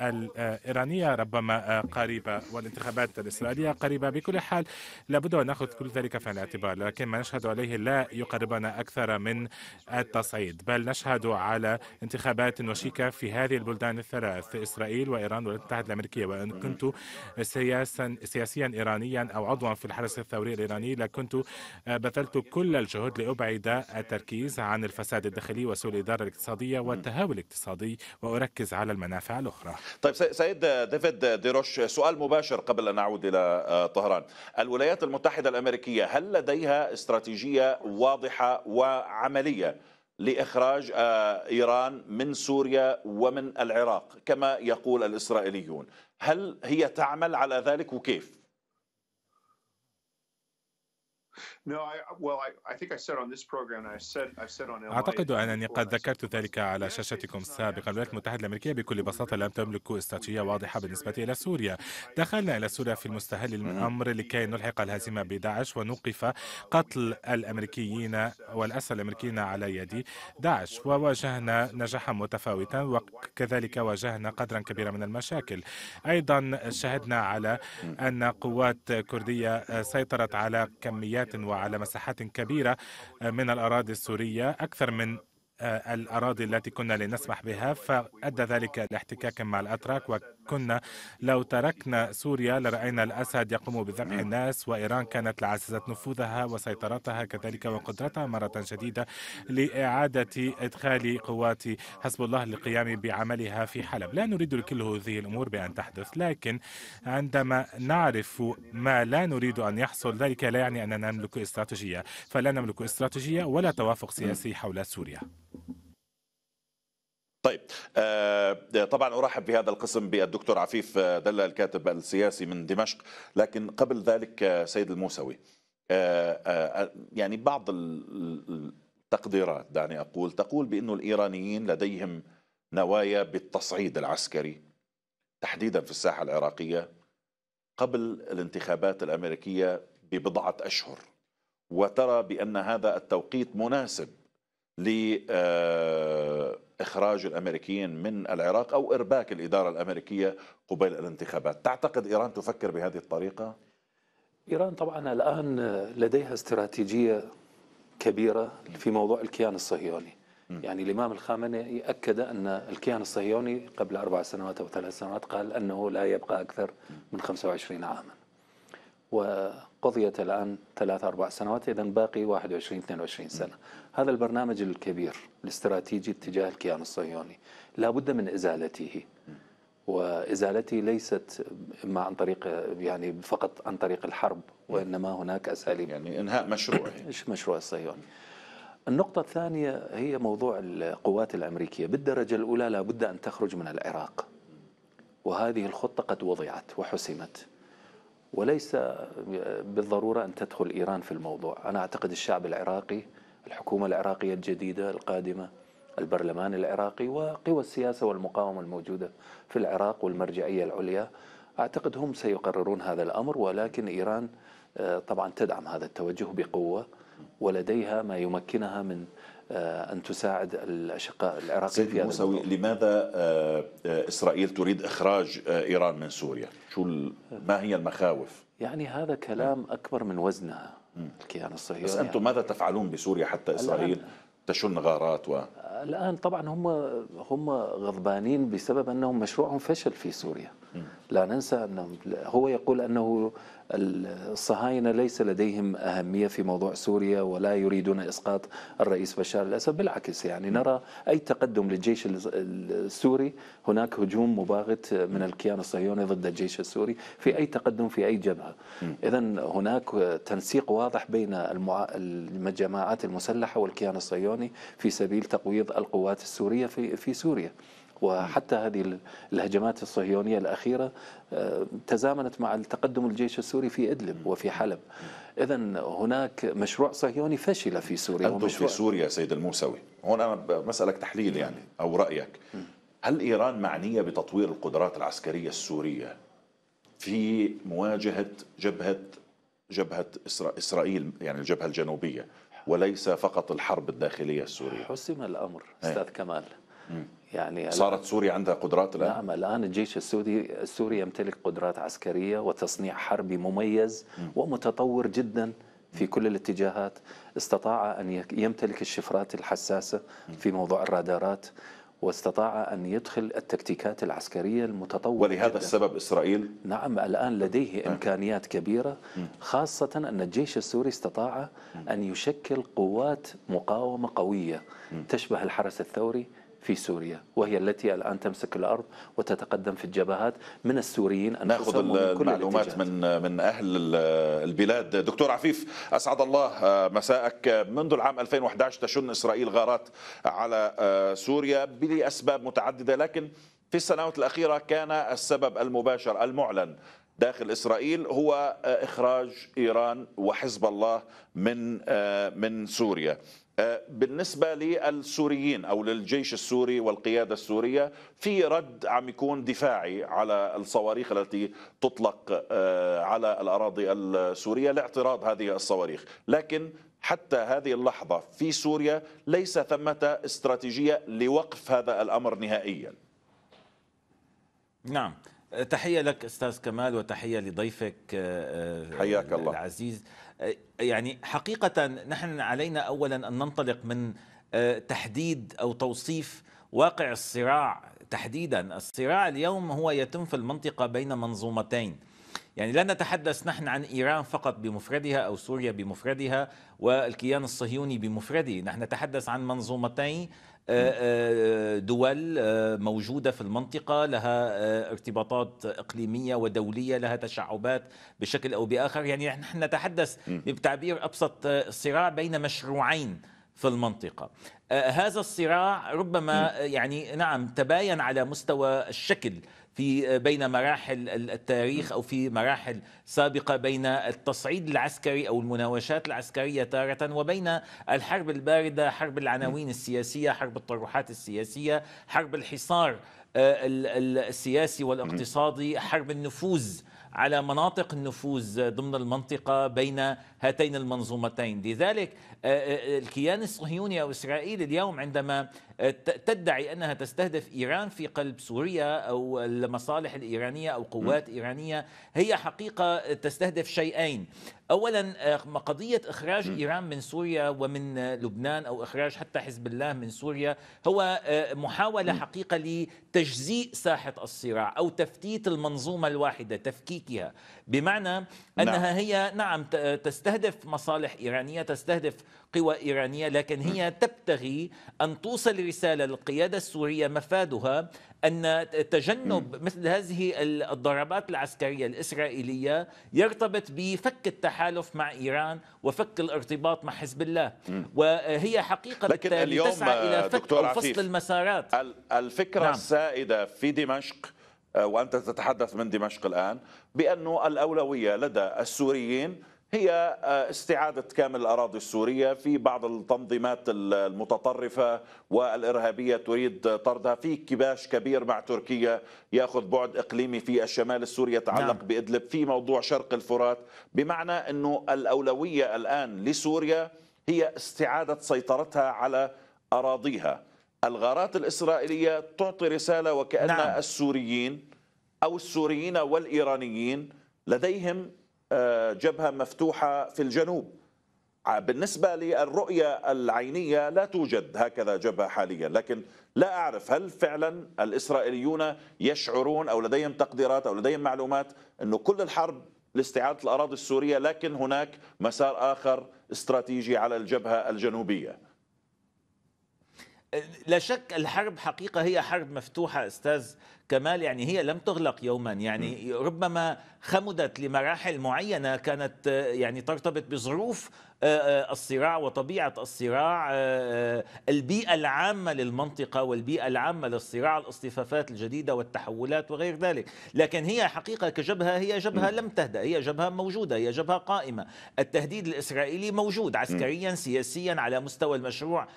الإيرانية ربما قريبة والانتخابات الإسرائيلية قريبة بكل حال لابد ونأخذ كل ذلك في الاعتبار لكن ما نشهد عليه لا يقربنا أكثر من التصعيد بل نشهد على انتخابات وشيكة في هذه البلدان الثلاث إسرائيل وإيران والولايات المتحدة الأمريكية وإن كنت سياسا سياسيا إيرانيا أو عضوا في الحرس الثوري الإيراني لكنت بذلت كل الجهد لأبعد التركيز عن الفساد الداخلي وسوء الإدارة الاقتصادية والتهاوي الاقتصادي وأركز على المنافع الأخرى طيب سيد ديفيد ديروش سؤال مباشر قبل أن أعود إلى آه، طهران الولايات المتحدة المتحدة الأمريكية هل لديها استراتيجية واضحة وعملية لإخراج آه، إيران من سوريا ومن العراق كما يقول الإسرائيليون هل هي تعمل على ذلك وكيف؟ أعتقد أنني قد ذكرت ذلك على شاشتكم سابقا الولايات المتحدة الأمريكية بكل بساطة لم تملك استراتيجية واضحة بالنسبة إلى سوريا دخلنا إلى سوريا في المستهل الأمر mm-hmm. لكي نلحق الهزيمة بداعش ونوقف قتل الأمريكيين والأسرى الأمريكيين على يد داعش وواجهنا نجاحا متفاوتا وكذلك واجهنا قدرا كبيرا من المشاكل أيضا شهدنا على mm-hmm. أن قوات كردية سيطرت على كميات و وعلى مساحات كبيرة آه، من الأراضي السورية أكثر من آه، الأراضي التي كنا لنسمح بها فأدى ذلك لاحتكاك مع الأتراك كنا لو تركنا سوريا لرأينا الأسد يقوم بذبح الناس وإيران كانت لعززت نفوذها وسيطرتها كذلك وقدرتها مرة شديدة لإعادة إدخال قوات حزب الله للقيام بعملها في حلب لا نريد لكل هذه الأمور بأن تحدث لكن عندما نعرف ما لا نريد أن يحصل ذلك لا يعني أننا نملك استراتيجية فلا نملك استراتيجية ولا توافق سياسي حول سوريا طيب آه، طبعا ارحب بهذا القسم بالدكتور عفيف آه، دلة الكاتب السياسي من دمشق لكن قبل ذلك آه، سيد الموسوي يعني بعض التقديرات دعني اقول تقول بانه الايرانيين لديهم نوايا بالتصعيد العسكري تحديدا في الساحه العراقيه قبل الانتخابات الامريكيه ببضعه اشهر وترى بان هذا التوقيت مناسب ل إخراج الأمريكيين من العراق أو إرباك الإدارة الأمريكية قبيل الانتخابات تعتقد إيران تفكر بهذه الطريقة؟ إيران طبعا الآن لديها استراتيجية كبيرة في موضوع الكيان الصهيوني يعني الإمام الخامنئي أكد أن الكيان الصهيوني قبل أربع سنوات أو ثلاث سنوات قال أنه لا يبقى أكثر من 25 عاما و قضيت الآن ثلاث أربع سنوات إذا باقي 21 22 سنة هذا البرنامج الكبير الاستراتيجي اتجاه الكيان الصهيوني لا بد من إزالته وإزالته ليست ما عن طريق يعني فقط عن طريق الحرب وإنما هناك أساليب يعني إنهاء مشروعه مشروع الصهيوني النقطة الثانية هي موضوع القوات الأمريكية بالدرجة الأولى لا بد أن تخرج من العراق وهذه الخطة قد وضعت وحسمت وليس بالضرورة أن تدخل إيران في الموضوع أنا أعتقد الشعب العراقي الحكومة العراقية الجديدة القادمة البرلمان العراقي وقوى السياسة والمقاومة الموجودة في العراق والمرجعية العليا أعتقد هم سيقررون هذا الأمر ولكن إيران آه، طبعا تدعم هذا التوجه بقوة ولديها ما يمكنها من أن تساعد الأشقاء العراقيين في هذا موسوي لماذا آه، آه، إسرائيل تريد إخراج آه، إيران من سوريا شو ما هي المخاوف يعني هذا كلام أكبر من وزنها الكيان الصهيوني بس أنتم يعني. ماذا تفعلون بسوريا حتى إسرائيل تشن غارات و الآن طبعا هم هم غضبانين بسبب أنهم مشروعهم فشل في سوريا لا ننسى أنه هو يقول أنه الصهاينة ليس لديهم أهمية في موضوع سوريا ولا يريدون إسقاط الرئيس بشار الأسد بالعكس يعني نرى أي تقدم للجيش السوري هناك هجوم مباغت من الكيان الصهيوني ضد الجيش السوري في أي تقدم في أي جبهة إذا هناك تنسيق واضح بين الجماعات المسلحة والكيان الصهيوني في سبيل تقويض القوات السورية في سوريا وحتى هذه الهجمات الصهيونية الأخيرة آه، تزامنت مع التقدم الجيش السوري في إدلب وفي حلب إذا هناك مشروع صهيوني فشل في سوريا أنتم في سوريا سيد الموسوي هون أنا بسألك تحليل يعني أو رأيك هل إيران معنية بتطوير القدرات العسكرية السورية في مواجهة جبهة جبهة إسرائيل يعني الجبهة الجنوبية وليس فقط الحرب الداخلية السورية حسم الأمر أستاذ إيه. كمال يعني صارت سوريا عندها قدرات الآن؟ نعم الآن الجيش السوري السوري يمتلك قدرات عسكرية وتصنيع حربي مميز م. ومتطور جدا في كل الاتجاهات استطاع أن يمتلك الشفرات الحساسة في موضوع الرادارات واستطاع أن يدخل التكتيكات العسكرية المتطورة ولهذا جداً. السبب إسرائيل؟ نعم الآن لديه نعم. إمكانيات كبيرة خاصة أن الجيش السوري استطاع أن يشكل قوات مقاومة قوية تشبه الحرس الثوري في سوريا وهي التي الآن تمسك الأرض وتتقدم في الجبهات من السوريين ان ناخذ المعلومات من, من, من أهل البلاد دكتور عفيف أسعد الله آه، مساءك منذ العام 2011 تشن إسرائيل غارات على آه، سوريا لأسباب متعددة لكن في السنوات الأخيرة كان السبب المباشر المعلن داخل اسرائيل هو آه، اخراج ايران وحزب الله من من سوريا آه، بالنسبه للسوريين او للجيش السوري والقياده السوريه في رد عم يكون دفاعي على الصواريخ التي تطلق آه، على الاراضي السوريه لاعتراض هذه الصواريخ، لكن حتى هذه اللحظه في سوريا ليس ثمه استراتيجيه لوقف هذا الامر نهائيا. نعم، تحيه لك استاذ كمال وتحيه لضيفك آه، حياك الله العزيز. يعني حقيقة نحن علينا أولا أن ننطلق من آه، تحديد أو توصيف واقع الصراع تحديدا الصراع اليوم هو يتم في المنطقة بين منظومتين يعني لا نتحدث نحن عن إيران فقط بمفردها أو سوريا بمفردها والكيان الصهيوني بمفرده نحن نتحدث عن منظومتين آه، آه، دول آه، موجوده في المنطقه لها ارتباطات اقليميه ودوليه لها تشعبات بشكل او باخر يعني نحن نتحدث بتعبير ابسط صراع بين مشروعين في المنطقه هذا الصراع ربما يعني نعم تباين على مستوى الشكل في آه، بين مراحل التاريخ أو في مراحل سابقة بين التصعيد العسكري أو المناوشات العسكرية تارة وبين الحرب الباردة حرب العناوين السياسية حرب الطروحات السياسية حرب الحصار آه، السياسي والاقتصادي حرب النفوذ على مناطق النفوذ ضمن المنطقة بين هاتين المنظومتين لذلك آه، الكيان الصهيوني أو إسرائيل اليوم عندما آه، تدعي انها تستهدف ايران في قلب سوريا او المصالح الايرانيه او قوات ايرانيه هي حقيقه تستهدف شيئين اولا آه، قضيه اخراج ايران من سوريا ومن لبنان او اخراج حتى حزب الله من سوريا هو آه، محاوله حقيقه لتجزيء ساحه الصراع او تفتيت المنظومه الواحده تفكيكها بمعنى أنها نعم. هي نعم تستهدف مصالح إيرانية تستهدف قوى إيرانية لكن هي تبتغي أن توصل رسالة للقيادة السورية مفادها أن تجنب مثل هذه الضربات العسكرية الإسرائيلية يرتبط بفك التحالف مع إيران وفك الارتباط مع حزب الله وهي حقيقة لكن اليوم تسعى إلى فك أو فصل المسارات الفكرة نعم. السائدة في دمشق آه، وأنت تتحدث من دمشق الآن بأنه الأولوية لدى السوريين هي آه، استعادة كامل الأراضي السورية في بعض التنظيمات المتطرفة والإرهابية تريد طردها في كباش كبير مع تركيا يأخذ بعد إقليمي في الشمال السوري يتعلق نعم. بإدلب في موضوع شرق الفرات بمعنى أنه الأولوية الآن لسوريا هي استعادة سيطرتها على أراضيها الغارات الإسرائيلية تعطي رسالة وكأن نعم. السوريين أو السوريين والإيرانيين لديهم آه، جبهة مفتوحة في الجنوب آه، بالنسبة للرؤية العينية لا توجد هكذا جبهة حاليا لكن لا أعرف هل فعلا الإسرائيليون يشعرون أو لديهم تقديرات أو لديهم معلومات أنه كل الحرب لاستعادة الأراضي السورية لكن هناك مسار آخر استراتيجي على الجبهة الجنوبية لا شك الحرب حقيقة هي حرب مفتوحة أستاذ كمال يعني هي لم تغلق يوما يعني ربما خمدت لمراحل معينة كانت يعني ترتبط بظروف آه، آه، الصراع وطبيعة الصراع آه، البيئة العامة للمنطقة والبيئة العامة للصراع الاصطفافات الجديدة والتحولات وغير ذلك لكن هي حقيقة كجبهة هي جبهة لم تهدأ هي جبهة موجودة هي جبهة قائمة التهديد الإسرائيلي موجود عسكريا سياسيا على مستوى المشروع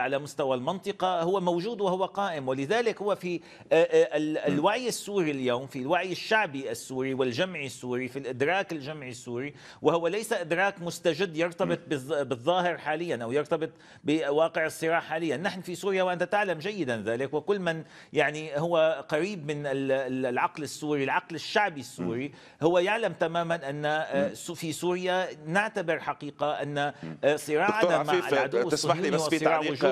على مستوى المنطقة هو موجود وهو قائم ولذلك هو في الوعي السوري اليوم في الوعي الشعبي السوري والجمعي السوري في الإدراك الجمعي السوري وهو ليس إدراك مستجد يرتبط يرتبط بالظاهر حاليا أو يرتبط بواقع الصراع حاليا نحن في سوريا وأنت تعلم جيدا ذلك وكل من يعني هو قريب من العقل السوري العقل الشعبي السوري هو يعلم تماما أن آه، في سوريا نعتبر حقيقة أن آه، صراعنا مع العدو تسمح لي بس في تعليق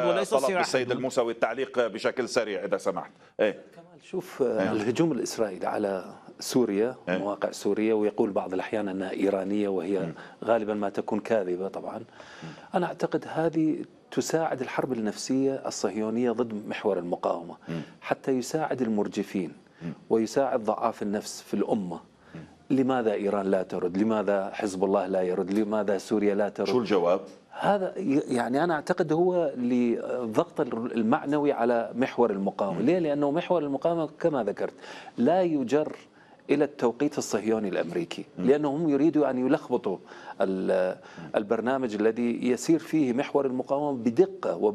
السيد الموسوي التعليق بشكل سريع إذا سمحت إيه؟ كمال شوف آه، نعم. الهجوم الإسرائيلي على سوريا إيه. مواقع سوريا ويقول بعض الأحيان أنها إيرانية وهي غالبا ما تكون كاذبة طبعا أنا أعتقد هذه تساعد الحرب النفسية الصهيونية ضد محور المقاومة حتى يساعد المرجفين ويساعد ضعاف النفس في الأمة لماذا إيران لا ترد لماذا حزب الله لا يرد لماذا سوريا لا ترد شو الجواب هذا يعني أنا أعتقد هو للضغط المعنوي على محور المقاومة ليه لأنه محور المقاومة كما ذكرت لا يجر إلى التوقيت الصهيوني الأمريكي لأنهم يريدوا أن يلخبطوا البرنامج الذي يسير فيه محور المقاومة بدقة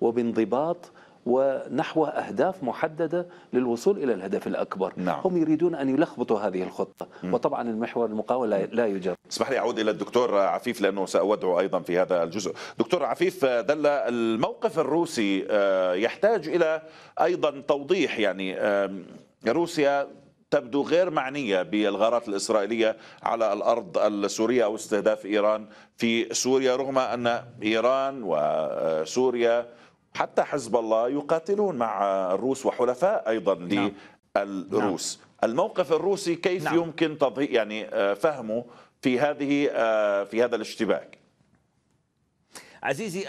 وبانضباط ونحو أهداف محددة للوصول إلى الهدف الأكبر نعم. هم يريدون أن يلخبطوا هذه الخطة م. وطبعا المحور المقاومة لا, يوجد اسمح لي أعود إلى الدكتور عفيف لأنه سأودعه أيضا في هذا الجزء دكتور عفيف دل الموقف الروسي آه، يحتاج إلى أيضا توضيح يعني روسيا تبدو غير معنية بالغارات الإسرائيلية على الأرض السورية أو استهداف إيران في سوريا رغم أن إيران وسوريا حتى حزب الله يقاتلون مع الروس وحلفاء أيضا نعم. للروس نعم. الموقف الروسي كيف نعم. يمكن تضيء يعني آه، فهمه في هذه آه، في هذا الاشتباك عزيزي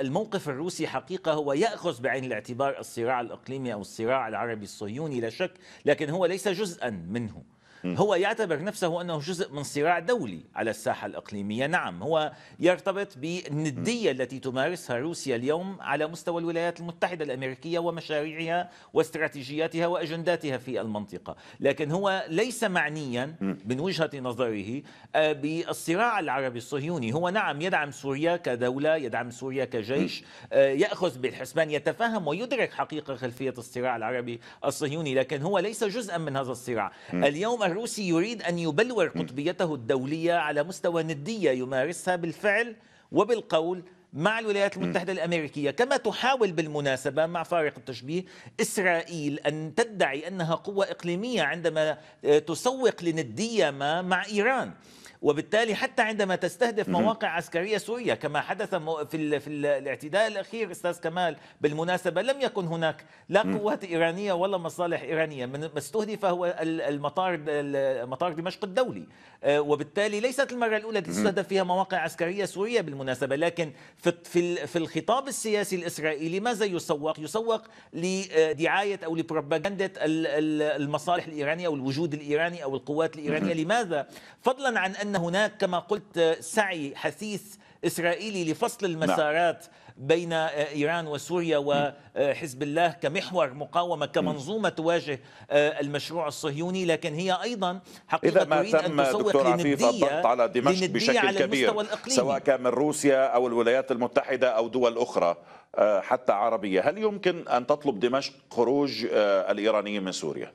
الموقف الروسي حقيقة هو يأخذ بعين الاعتبار الصراع الإقليمي أو الصراع العربي الصهيوني لا شك لكن هو ليس جزءا منه هو يعتبر نفسه أنه جزء من صراع دولي على الساحة الإقليمية نعم هو يرتبط بالندية التي تمارسها روسيا اليوم على مستوى الولايات المتحدة الأمريكية ومشاريعها واستراتيجياتها وأجنداتها في المنطقة لكن هو ليس معنيا من وجهة نظره آه، بالصراع العربي الصهيوني هو نعم يدعم سوريا كدولة يدعم سوريا كجيش آه، يأخذ بالحسبان يتفهم ويدرك حقيقة خلفية الصراع العربي الصهيوني لكن هو ليس جزءا من هذا الصراع اليوم الروسي يريد أن يبلور قطبيته الدولية على مستوى ندية يمارسها بالفعل وبالقول مع الولايات المتحدة الأمريكية كما تحاول بالمناسبة مع فارق التشبيه إسرائيل أن تدعي أنها قوة إقليمية عندما آه، تسوق لندية ما مع إيران وبالتالي حتى عندما تستهدف مواقع عسكرية سورية كما حدث في, في الاعتداء الأخير أستاذ كمال بالمناسبة لم يكن هناك لا قوات إيرانية ولا مصالح إيرانية من استهدف هو المطار مطار دمشق الدولي آه، وبالتالي ليست المرة الأولى التي تستهدف فيها مواقع عسكرية سورية بالمناسبة لكن في, في الخطاب السياسي الإسرائيلي ماذا يسوق؟ يسوق لدعاية آه، أو لبروباغندة المصالح الإيرانية أو الوجود الإيراني أو القوات الإيرانية لماذا؟ فضلا عن أن أن هناك كما قلت سعي حثيث إسرائيلي لفصل نعم. المسارات بين إيران وسوريا وحزب الله كمحور مقاومة كمنظومة تواجه المشروع الصهيوني لكن هي أيضا حقيقة إذا ما تريد تم أن تسوق لندية الضغط على دمشق بشكل على كبير سواء كان من روسيا أو الولايات المتحدة أو دول أخرى آه، حتى عربية هل يمكن أن تطلب دمشق خروج آه، الإيرانيين من سوريا؟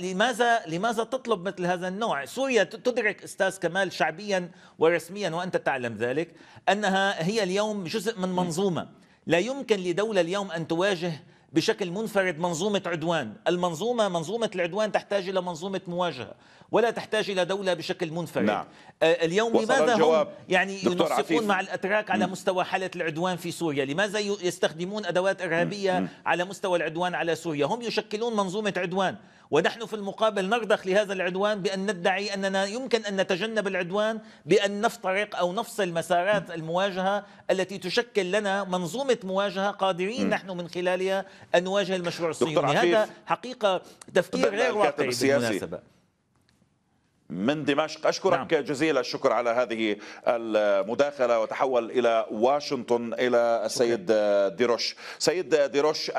لماذا لماذا تطلب مثل هذا النوع؟ سوريا تدرك استاذ كمال شعبيا ورسميا وانت تعلم ذلك انها هي اليوم جزء من منظومه، لا يمكن لدوله اليوم ان تواجه بشكل منفرد منظومه عدوان، المنظومه منظومه العدوان تحتاج الى منظومه مواجهه، ولا تحتاج إلى دولة بشكل منفرد نعم. آه، اليوم لماذا هم يعني ينسقون مع الأتراك على مستوى حالة العدوان في سوريا لماذا يستخدمون أدوات إرهابية مم. على مستوى العدوان على سوريا هم يشكلون منظومة عدوان ونحن في المقابل نرضخ لهذا العدوان بأن ندعي أننا يمكن أن نتجنب العدوان بأن نفترق أو نفصل مسارات المواجهة التي تشكل لنا منظومة مواجهة قادرين م. نحن من خلالها أن نواجه المشروع الصهيوني هذا حقيقة تفكير غير واقعي بالمناسبة من دمشق أشكرك نعم. جزيل الشكر على هذه المداخلة وتحول إلى واشنطن إلى السيد ديروش سيد ديروش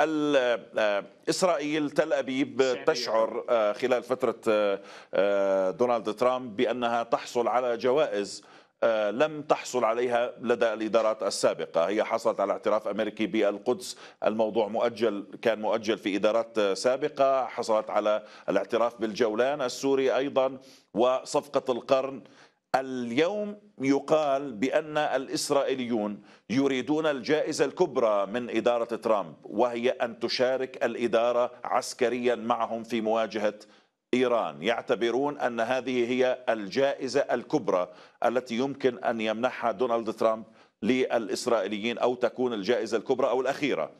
إسرائيل تل أبيب تشعر آه، خلال فترة آه، آه، دونالد ترامب بأنها تحصل على جوائز آه، لم تحصل عليها لدى الادارات السابقه، هي حصلت على اعتراف امريكي بالقدس، الموضوع مؤجل كان مؤجل في ادارات سابقه، حصلت على الاعتراف بالجولان السوري ايضا وصفقه القرن اليوم يقال بان الاسرائيليون يريدون الجائزه الكبرى من اداره ترامب وهي ان تشارك الاداره عسكريا معهم في مواجهه إيران يعتبرون أن هذه هي الجائزة الكبرى التي يمكن أن يمنحها دونالد ترامب للإسرائيليين أو تكون الجائزة الكبرى أو الأخيرة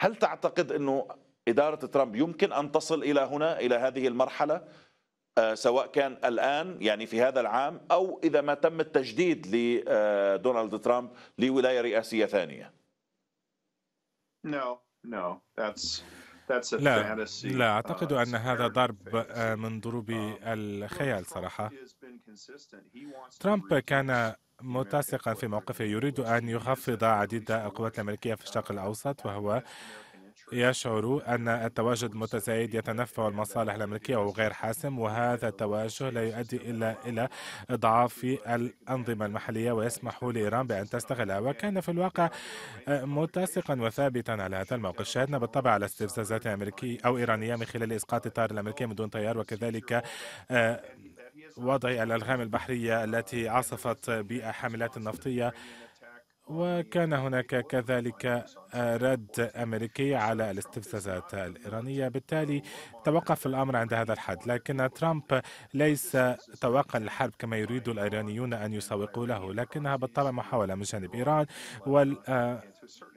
هل تعتقد أنه إدارة ترامب يمكن أن تصل إلى هنا إلى هذه المرحلة آه، سواء كان الآن يعني في هذا العام أو إذا ما تم التجديد لدونالد آه، ترامب لولاية رئاسية ثانية no, no, that's لا لا أعتقد uh, أن هذا ضرب آه، من ضروب um, الخيال صراحة ترامب كان متسقا في موقفه يريد أن يخفض عديد القوات الأمريكية في الشرق الأوسط وهو يشعر أن التواجد المتزايد يتنفع المصالح الأمريكية وغير غير حاسم وهذا التوجه لا يؤدي إلا إلى إضعاف الأنظمة المحلية ويسمح لإيران بأن تستغلها وكان في الواقع آه، متسقا وثابتا على هذا الموقف شاهدنا بالطبع على استفزازات أمريكية أو إيرانية من خلال إسقاط الطائرة الأمريكية من دون طيار وكذلك آه، وضع الألغام البحرية التي عصفت بحاملات النفطية وكان هناك كذلك رد أمريكي على الاستفزازات الإيرانية بالتالي توقف الأمر عند هذا الحد لكن ترامب ليس توقع للحرب كما يريد الإيرانيون أن يسوقوا له لكنها بالطبع محاولة من جانب إيران وال آه،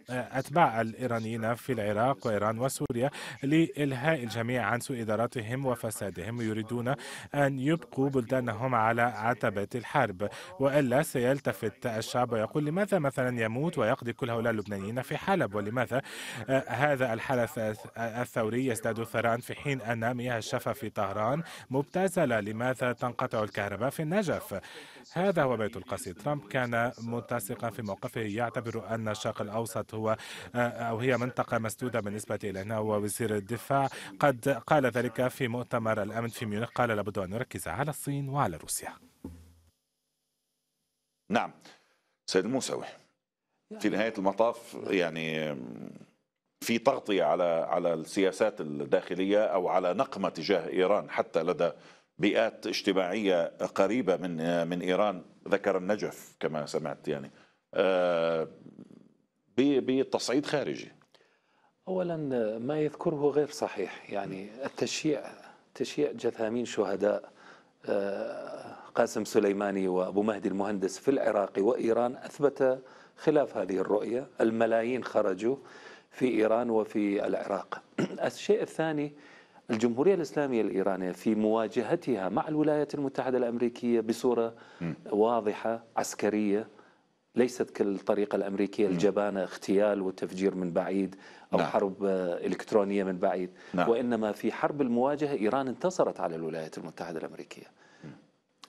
أتباع الإيرانيين في العراق وإيران وسوريا لإلهاء الجميع عن سوء إدارتهم وفسادهم يريدون أن يبقوا بلدانهم على عتبة الحرب وإلا سيلتفت الشعب ويقول لماذا مثلا يموت ويقضي كل هؤلاء اللبنانيين في حلب ولماذا آه، هذا الحدث الثوري يزداد ثراء في حين أن مياه الشفا في طهران مبتذلة لماذا تنقطع الكهرباء في النجف هذا هو بيت القصيد ترامب كان متسقا في موقفه يعتبر أن الشرق الأوسط هو آه، أو هي منطقة مسدودة بالنسبة إلينا ووزير الدفاع قد قال ذلك في مؤتمر الأمن في ميونخ قال لابد أن نركز على الصين وعلى روسيا نعم سيد الموسوي في نهاية المطاف يعني في تغطية على على السياسات الداخلية أو على نقمة تجاه إيران حتى لدى بيئات اجتماعية قريبة من من إيران ذكر النجف كما سمعت يعني آه، بتصعيد خارجي اولا ما يذكره غير صحيح يعني التشييع تشييع جثامين شهداء آه، قاسم سليماني وابو مهدي المهندس في العراق وايران اثبت خلاف هذه الرؤيه الملايين خرجوا في ايران وفي العراق الشيء الثاني الجمهورية الإسلامية الإيرانية في مواجهتها مع الولايات المتحدة الأمريكية بصورة واضحة عسكرية ليست كالطريقة الأمريكية الجبانة اغتيال وتفجير من بعيد أو نعم. حرب آه، إلكترونية من بعيد نعم. وإنما في حرب المواجهة إيران انتصرت على الولايات المتحدة الأمريكية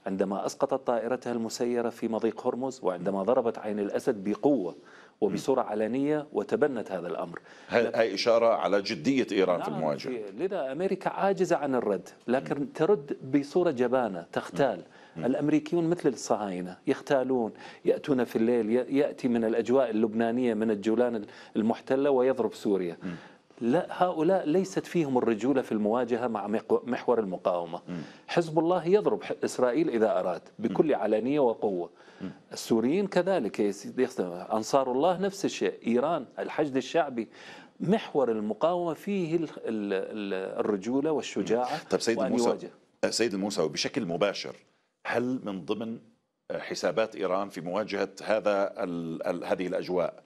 عندما أسقطت طائرتها المسيرة في مضيق هرمز وعندما ضربت عين الأسد بقوة وبصورة علنية وتبنت هذا الأمر هي إشارة على جدية إيران نعم في المواجهة لذا أمريكا عاجزة عن الرد لكن ترد بصورة جبانة تغتال الأمريكيون مثل الصهاينة يختالون يأتون في الليل يأتي من الأجواء اللبنانية من الجولان المحتلة ويضرب سوريا لا هؤلاء ليست فيهم الرجولة في المواجهة مع محور المقاومة حزب الله يضرب إسرائيل إذا أراد بكل علانية وقوة السوريين كذلك أنصار الله نفس الشيء إيران الحشد الشعبي محور المقاومة فيه الرجولة والشجاعة طيب سيد الموسى سيد الموسى بشكل مباشر هل من ضمن حسابات إيران في مواجهة هذا هذه الأجواء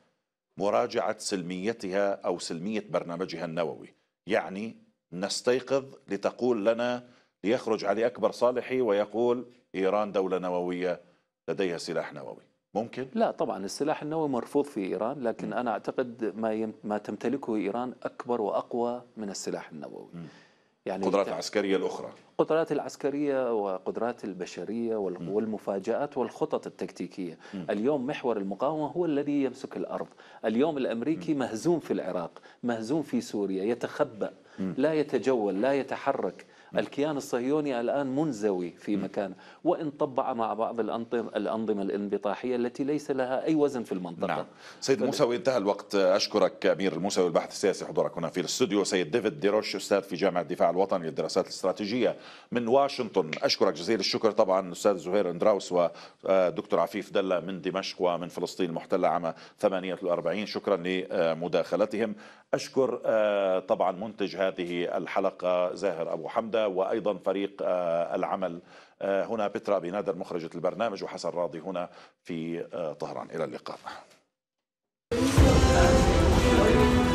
مراجعة سلميتها أو سلمية برنامجها النووي يعني نستيقظ لتقول لنا ليخرج علي أكبر صالحي ويقول إيران دولة نووية لديها سلاح نووي ممكن؟ لا طبعا السلاح النووي مرفوض في إيران لكن م. أنا أعتقد ما, يم... ما تمتلكه إيران أكبر وأقوى من السلاح النووي م. يعني قدرات العسكرية الأخرى قدرات العسكرية وقدرات البشرية والمفاجآت والخطط التكتيكية م. اليوم محور المقاومة هو الذي يمسك الأرض اليوم الأمريكي م. مهزوم في العراق مهزوم في سوريا يتخبأ م. لا يتجول لا يتحرك الكيان الصهيوني الآن منزوي في مكانه وإن طبع مع بعض الأنظمة الانبطاحية التي ليس لها أي وزن في المنطقة نعم. سيد موسى انتهى الوقت أشكرك أمير الموسوي البحث السياسي حضورك هنا في الاستوديو سيد ديفيد ديروش أستاذ في جامعة الدفاع الوطني للدراسات الاستراتيجية من واشنطن أشكرك جزيل الشكر طبعا أستاذ زهير اندراوس ودكتور آه، عفيف دلة من دمشق ومن فلسطين المحتلة عام 48 شكرا لمداخلتهم أشكر آه، طبعا منتج هذه الحلقة زاهر أبو حمدة وأيضا فريق آه، العمل آه، هنا بترا بنادر مخرجة البرنامج وحسن راضي هنا في آه، طهران إلى اللقاء